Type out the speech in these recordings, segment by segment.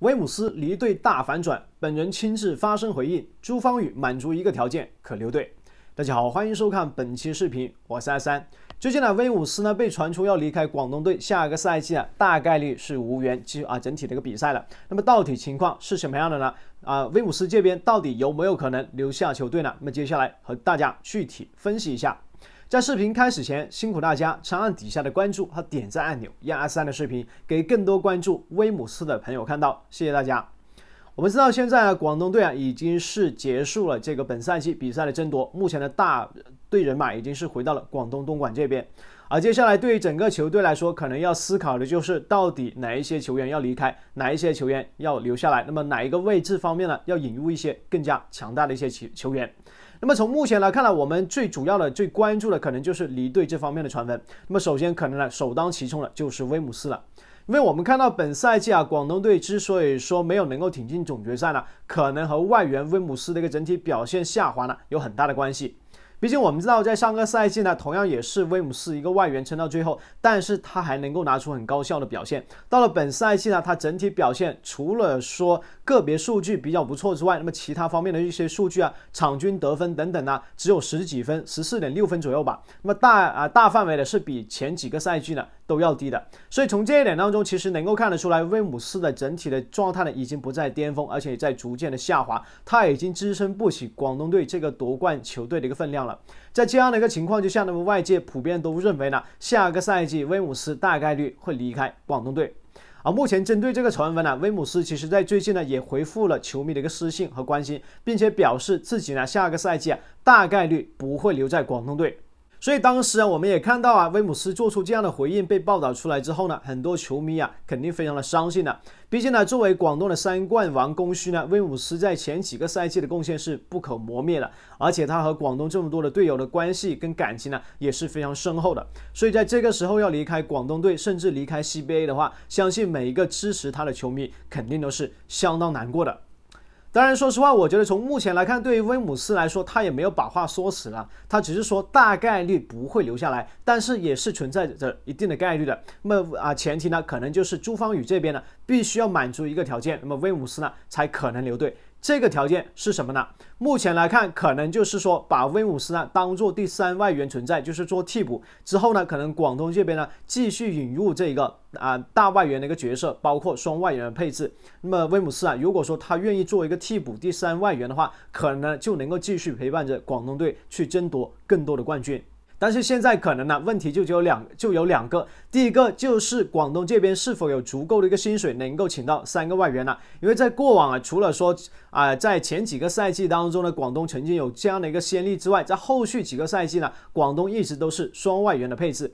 威姆斯离队大反转，本人亲自发声回应。朱芳雨满足一个条件可留队。大家好，欢迎收看本期视频，我是阿三。最近呢，威姆斯呢被传出要离开广东队，下一个赛季啊大概率是无缘去啊整体的一个比赛了。那么到底情况是什么样的呢？啊，威姆斯这边到底有没有可能留下球队呢？那么接下来和大家具体分析一下。在视频开始前，辛苦大家长按底下的关注和点赞按钮，让 S 三的视频给更多关注威姆斯的朋友看到，谢谢大家。我们知道，现在广东队啊已经是结束了这个本赛季比赛的争夺，目前的大队人马已经是回到了广东东莞这边。而接下来，对于整个球队来说，可能要思考的就是到底哪一些球员要离开，哪一些球员要留下来。那么哪一个位置方面呢，要引入一些更加强大的一些球球员。那么从目前来看呢，我们最主要的、最关注的可能就是离队这方面的传闻。那么首先可能呢，首当其冲的就是威姆斯了，因为我们看到本赛季啊，广东队之所以说没有能够挺进总决赛呢，可能和外援威姆斯的一个整体表现下滑呢有很大的关系。毕竟我们知道，在上个赛季呢，同样也是威姆斯一个外援撑到最后，但是他还能够拿出很高效的表现。到了本赛季呢，他整体表现除了说个别数据比较不错之外，那么其他方面的一些数据啊，场均得分等等呢，只有十几分，十四点六分左右吧。那么大啊大范围的是比前几个赛季呢。都要低的，所以从这一点当中，其实能够看得出来，威姆斯的整体的状态呢，已经不在巅峰，而且也在逐渐的下滑，他已经支撑不起广东队这个夺冠球队的一个分量了。在这样的一个情况之下，那么外界普遍都认为呢，下个赛季威姆斯大概率会离开广东队。而目前针对这个传闻呢，威姆斯其实在最近呢也回复了球迷的一个私信和关心，并且表示自己呢下个赛季啊大概率不会留在广东队。所以当时啊，我们也看到啊，威姆斯做出这样的回应被报道出来之后呢，很多球迷啊肯定非常的伤心的。毕竟呢，作为广东的三冠王功勋呢，威姆斯在前几个赛季的贡献是不可磨灭的，而且他和广东这么多的队友的关系跟感情呢也是非常深厚的。所以在这个时候要离开广东队，甚至离开 CBA 的话，相信每一个支持他的球迷肯定都是相当难过的。当然，说实话，我觉得从目前来看，对于威姆斯来说，他也没有把话说死了，他只是说大概率不会留下来，但是也是存在着一定的概率的。那么啊，前提呢，可能就是朱芳雨这边呢，必须要满足一个条件，那么威姆斯呢，才可能留队。这个条件是什么呢？目前来看，可能就是说把威姆斯啊当做第三外援存在，就是做替补。之后呢，可能广东这边呢继续引入这个啊大外援的一个角色，包括双外援的配置。那么威姆斯啊，如果说他愿意做一个替补、第三外援的话，可能呢就能够继续陪伴着广东队去争夺更多的冠军。但是现在可能呢，问题就只有两，就有两个。第一个就是广东这边是否有足够的一个薪水能够请到三个外援呢？因为在过往啊，除了说啊，在前几个赛季当中呢，广东曾经有这样的一个先例之外，在后续几个赛季呢，广东一直都是双外援的配置。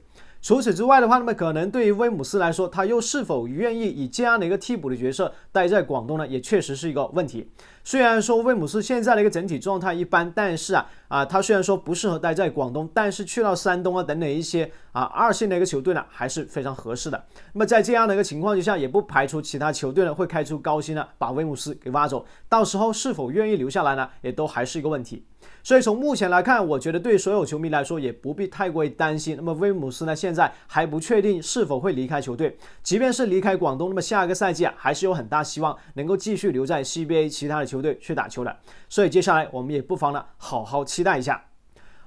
除此之外的话，那么可能对于威姆斯来说，他又是否愿意以这样的一个替补的角色待在广东呢？也确实是一个问题。虽然说威姆斯现在的一个整体状态一般，但是啊啊，他虽然说不适合待在广东，但是去到山东啊等等一些。啊，二线的一个球队呢，还是非常合适的。那么在这样的一个情况之下，也不排除其他球队呢会开出高薪呢，把威姆斯给挖走。到时候是否愿意留下来呢，也都还是一个问题。所以从目前来看，我觉得对所有球迷来说也不必太过于担心。那么威姆斯呢，现在还不确定是否会离开球队。即便是离开广东，那么下一个赛季啊，还是有很大希望能够继续留在 CBA 其他的球队去打球的。所以接下来我们也不妨呢，好好期待一下。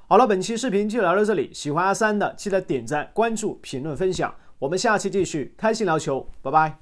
好了，本期视频就聊到这里。喜欢阿三的，记得点赞、关注、评论、分享。我们下期继续开心聊球，拜拜。